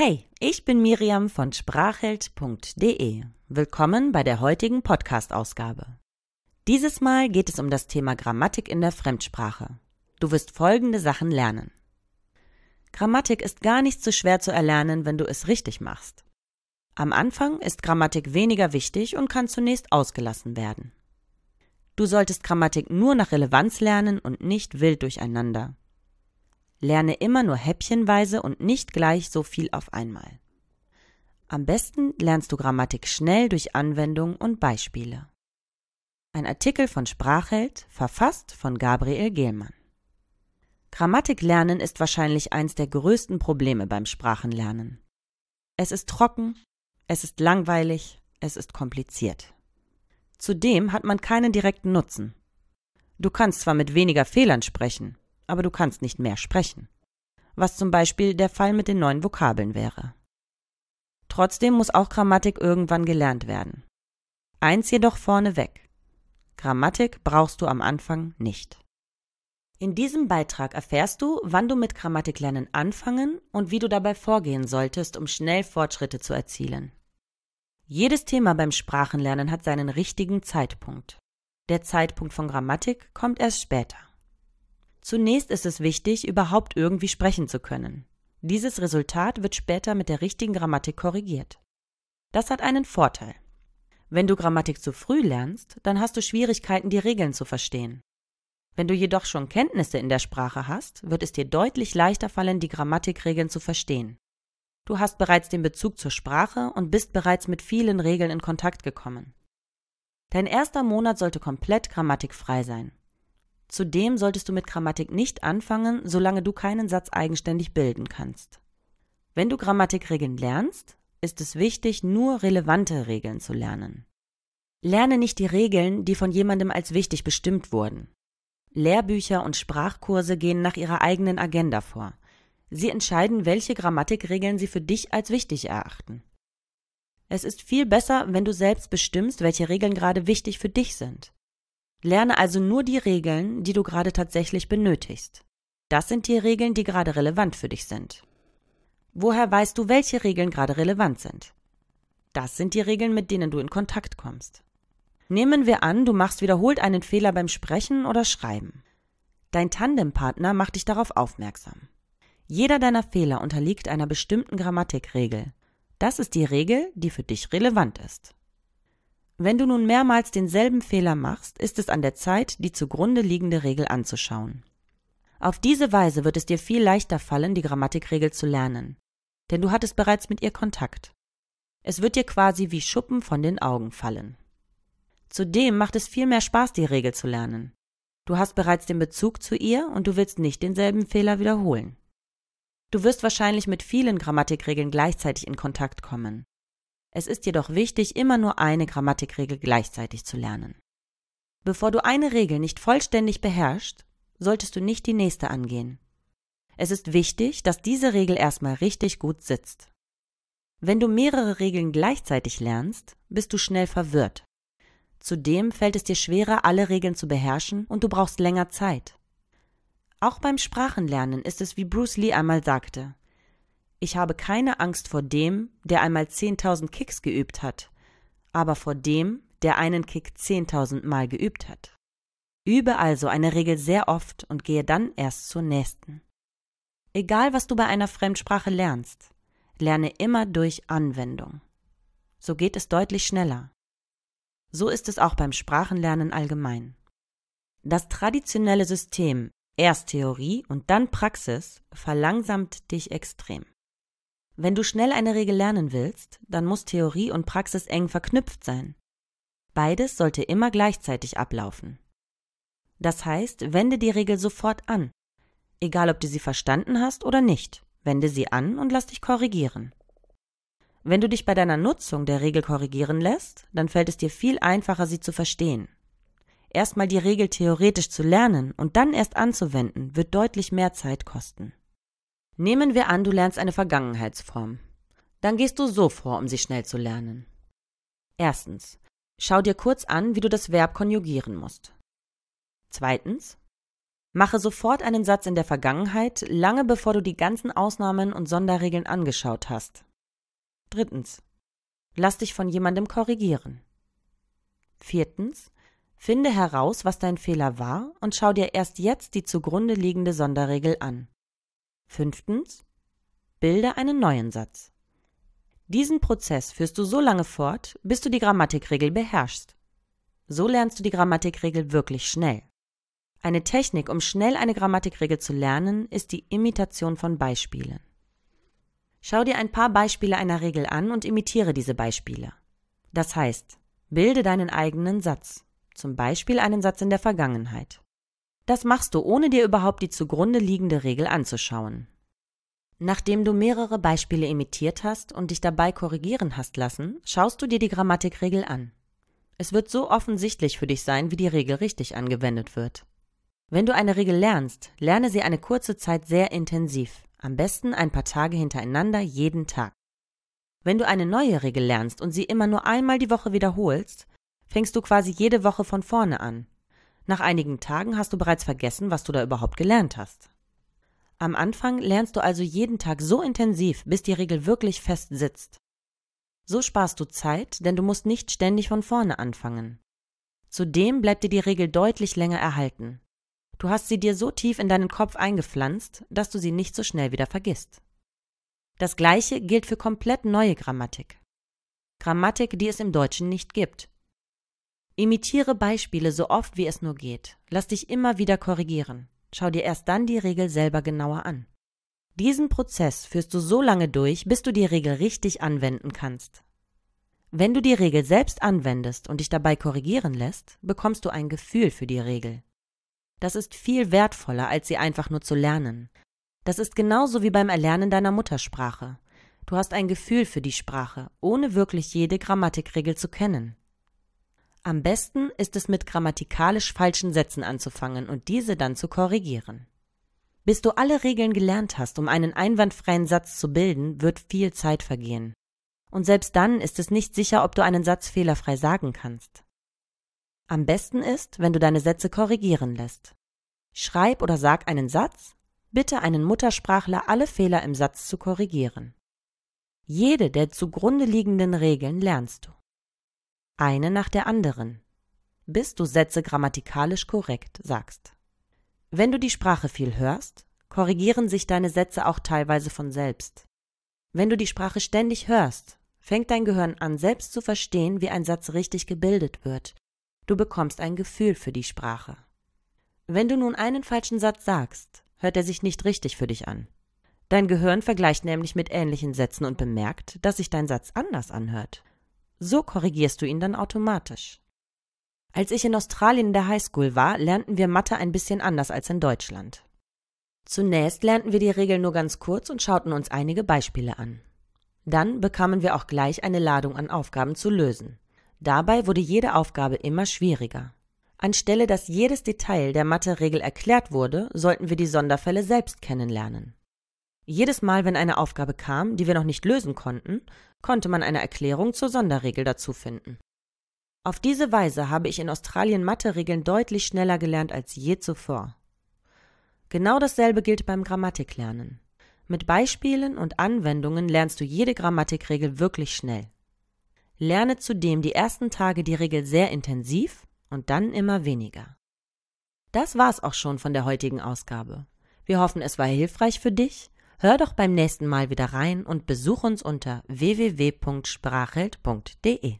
Hey, ich bin Miriam von sprachheld.de. Willkommen bei der heutigen Podcast-Ausgabe. Dieses Mal geht es um das Thema Grammatik in der Fremdsprache. Du wirst folgende Sachen lernen. Grammatik ist gar nicht so schwer zu erlernen, wenn du es richtig machst. Am Anfang ist Grammatik weniger wichtig und kann zunächst ausgelassen werden. Du solltest Grammatik nur nach Relevanz lernen und nicht wild durcheinander. Lerne immer nur häppchenweise und nicht gleich so viel auf einmal. Am besten lernst du Grammatik schnell durch Anwendung und Beispiele. Ein Artikel von Sprachheld, verfasst von Gabriel Gehlmann. Grammatik lernen ist wahrscheinlich eins der größten Probleme beim Sprachenlernen. Es ist trocken, es ist langweilig, es ist kompliziert. Zudem hat man keinen direkten Nutzen. Du kannst zwar mit weniger Fehlern sprechen, aber du kannst nicht mehr sprechen. Was zum Beispiel der Fall mit den neuen Vokabeln wäre. Trotzdem muss auch Grammatik irgendwann gelernt werden. Eins jedoch vorneweg. Grammatik brauchst du am Anfang nicht. In diesem Beitrag erfährst du, wann du mit Grammatiklernen anfangen und wie du dabei vorgehen solltest, um schnell Fortschritte zu erzielen. Jedes Thema beim Sprachenlernen hat seinen richtigen Zeitpunkt. Der Zeitpunkt von Grammatik kommt erst später. Zunächst ist es wichtig, überhaupt irgendwie sprechen zu können. Dieses Resultat wird später mit der richtigen Grammatik korrigiert. Das hat einen Vorteil. Wenn du Grammatik zu früh lernst, dann hast du Schwierigkeiten, die Regeln zu verstehen. Wenn du jedoch schon Kenntnisse in der Sprache hast, wird es dir deutlich leichter fallen, die Grammatikregeln zu verstehen. Du hast bereits den Bezug zur Sprache und bist bereits mit vielen Regeln in Kontakt gekommen. Dein erster Monat sollte komplett grammatikfrei sein. Zudem solltest du mit Grammatik nicht anfangen, solange du keinen Satz eigenständig bilden kannst. Wenn du Grammatikregeln lernst, ist es wichtig, nur relevante Regeln zu lernen. Lerne nicht die Regeln, die von jemandem als wichtig bestimmt wurden. Lehrbücher und Sprachkurse gehen nach ihrer eigenen Agenda vor. Sie entscheiden, welche Grammatikregeln sie für dich als wichtig erachten. Es ist viel besser, wenn du selbst bestimmst, welche Regeln gerade wichtig für dich sind. Lerne also nur die Regeln, die du gerade tatsächlich benötigst. Das sind die Regeln, die gerade relevant für dich sind. Woher weißt du, welche Regeln gerade relevant sind? Das sind die Regeln, mit denen du in Kontakt kommst. Nehmen wir an, du machst wiederholt einen Fehler beim Sprechen oder Schreiben. Dein Tandempartner macht dich darauf aufmerksam. Jeder deiner Fehler unterliegt einer bestimmten Grammatikregel. Das ist die Regel, die für dich relevant ist. Wenn du nun mehrmals denselben Fehler machst, ist es an der Zeit, die zugrunde liegende Regel anzuschauen. Auf diese Weise wird es dir viel leichter fallen, die Grammatikregel zu lernen, denn du hattest bereits mit ihr Kontakt. Es wird dir quasi wie Schuppen von den Augen fallen. Zudem macht es viel mehr Spaß, die Regel zu lernen. Du hast bereits den Bezug zu ihr und du willst nicht denselben Fehler wiederholen. Du wirst wahrscheinlich mit vielen Grammatikregeln gleichzeitig in Kontakt kommen. Es ist jedoch wichtig, immer nur eine Grammatikregel gleichzeitig zu lernen. Bevor du eine Regel nicht vollständig beherrschst, solltest du nicht die nächste angehen. Es ist wichtig, dass diese Regel erstmal richtig gut sitzt. Wenn du mehrere Regeln gleichzeitig lernst, bist du schnell verwirrt. Zudem fällt es dir schwerer, alle Regeln zu beherrschen und du brauchst länger Zeit. Auch beim Sprachenlernen ist es, wie Bruce Lee einmal sagte, ich habe keine Angst vor dem, der einmal 10.000 Kicks geübt hat, aber vor dem, der einen Kick 10.000 Mal geübt hat. Übe also eine Regel sehr oft und gehe dann erst zur nächsten. Egal, was du bei einer Fremdsprache lernst, lerne immer durch Anwendung. So geht es deutlich schneller. So ist es auch beim Sprachenlernen allgemein. Das traditionelle System, erst Theorie und dann Praxis, verlangsamt dich extrem. Wenn du schnell eine Regel lernen willst, dann muss Theorie und Praxis eng verknüpft sein. Beides sollte immer gleichzeitig ablaufen. Das heißt, wende die Regel sofort an. Egal, ob du sie verstanden hast oder nicht, wende sie an und lass dich korrigieren. Wenn du dich bei deiner Nutzung der Regel korrigieren lässt, dann fällt es dir viel einfacher, sie zu verstehen. Erstmal die Regel theoretisch zu lernen und dann erst anzuwenden, wird deutlich mehr Zeit kosten. Nehmen wir an, du lernst eine Vergangenheitsform. Dann gehst du so vor, um sie schnell zu lernen. Erstens, schau dir kurz an, wie du das Verb konjugieren musst. Zweitens, mache sofort einen Satz in der Vergangenheit, lange bevor du die ganzen Ausnahmen und Sonderregeln angeschaut hast. Drittens, lass dich von jemandem korrigieren. Viertens, finde heraus, was dein Fehler war und schau dir erst jetzt die zugrunde liegende Sonderregel an. Fünftens. Bilde einen neuen Satz. Diesen Prozess führst du so lange fort, bis du die Grammatikregel beherrschst. So lernst du die Grammatikregel wirklich schnell. Eine Technik, um schnell eine Grammatikregel zu lernen, ist die Imitation von Beispielen. Schau dir ein paar Beispiele einer Regel an und imitiere diese Beispiele. Das heißt, bilde deinen eigenen Satz, zum Beispiel einen Satz in der Vergangenheit. Das machst du, ohne dir überhaupt die zugrunde liegende Regel anzuschauen. Nachdem du mehrere Beispiele imitiert hast und dich dabei korrigieren hast lassen, schaust du dir die Grammatikregel an. Es wird so offensichtlich für dich sein, wie die Regel richtig angewendet wird. Wenn du eine Regel lernst, lerne sie eine kurze Zeit sehr intensiv, am besten ein paar Tage hintereinander jeden Tag. Wenn du eine neue Regel lernst und sie immer nur einmal die Woche wiederholst, fängst du quasi jede Woche von vorne an nach einigen Tagen hast du bereits vergessen, was du da überhaupt gelernt hast. Am Anfang lernst du also jeden Tag so intensiv, bis die Regel wirklich fest sitzt. So sparst du Zeit, denn du musst nicht ständig von vorne anfangen. Zudem bleibt dir die Regel deutlich länger erhalten. Du hast sie dir so tief in deinen Kopf eingepflanzt, dass du sie nicht so schnell wieder vergisst. Das gleiche gilt für komplett neue Grammatik. Grammatik, die es im Deutschen nicht gibt Imitiere Beispiele so oft wie es nur geht. Lass dich immer wieder korrigieren. Schau dir erst dann die Regel selber genauer an. Diesen Prozess führst du so lange durch, bis du die Regel richtig anwenden kannst. Wenn du die Regel selbst anwendest und dich dabei korrigieren lässt, bekommst du ein Gefühl für die Regel. Das ist viel wertvoller, als sie einfach nur zu lernen. Das ist genauso wie beim Erlernen deiner Muttersprache. Du hast ein Gefühl für die Sprache, ohne wirklich jede Grammatikregel zu kennen. Am besten ist es mit grammatikalisch falschen Sätzen anzufangen und diese dann zu korrigieren. Bis du alle Regeln gelernt hast, um einen einwandfreien Satz zu bilden, wird viel Zeit vergehen. Und selbst dann ist es nicht sicher, ob du einen Satz fehlerfrei sagen kannst. Am besten ist, wenn du deine Sätze korrigieren lässt. Schreib oder sag einen Satz, bitte einen Muttersprachler, alle Fehler im Satz zu korrigieren. Jede der zugrunde liegenden Regeln lernst du eine nach der anderen, bis du Sätze grammatikalisch korrekt sagst. Wenn du die Sprache viel hörst, korrigieren sich deine Sätze auch teilweise von selbst. Wenn du die Sprache ständig hörst, fängt dein Gehirn an, selbst zu verstehen, wie ein Satz richtig gebildet wird. Du bekommst ein Gefühl für die Sprache. Wenn du nun einen falschen Satz sagst, hört er sich nicht richtig für dich an. Dein Gehirn vergleicht nämlich mit ähnlichen Sätzen und bemerkt, dass sich dein Satz anders anhört. So korrigierst du ihn dann automatisch. Als ich in Australien in der Highschool war, lernten wir Mathe ein bisschen anders als in Deutschland. Zunächst lernten wir die Regeln nur ganz kurz und schauten uns einige Beispiele an. Dann bekamen wir auch gleich eine Ladung an Aufgaben zu lösen. Dabei wurde jede Aufgabe immer schwieriger. Anstelle dass jedes Detail der Mathe-Regel erklärt wurde, sollten wir die Sonderfälle selbst kennenlernen. Jedes Mal, wenn eine Aufgabe kam, die wir noch nicht lösen konnten, konnte man eine Erklärung zur Sonderregel dazu finden. Auf diese Weise habe ich in Australien Mathe-Regeln deutlich schneller gelernt als je zuvor. Genau dasselbe gilt beim Grammatiklernen. Mit Beispielen und Anwendungen lernst du jede Grammatikregel wirklich schnell. Lerne zudem die ersten Tage die Regel sehr intensiv und dann immer weniger. Das war's auch schon von der heutigen Ausgabe. Wir hoffen, es war hilfreich für dich Hör doch beim nächsten Mal wieder rein und besuch uns unter www.sprachelt.de.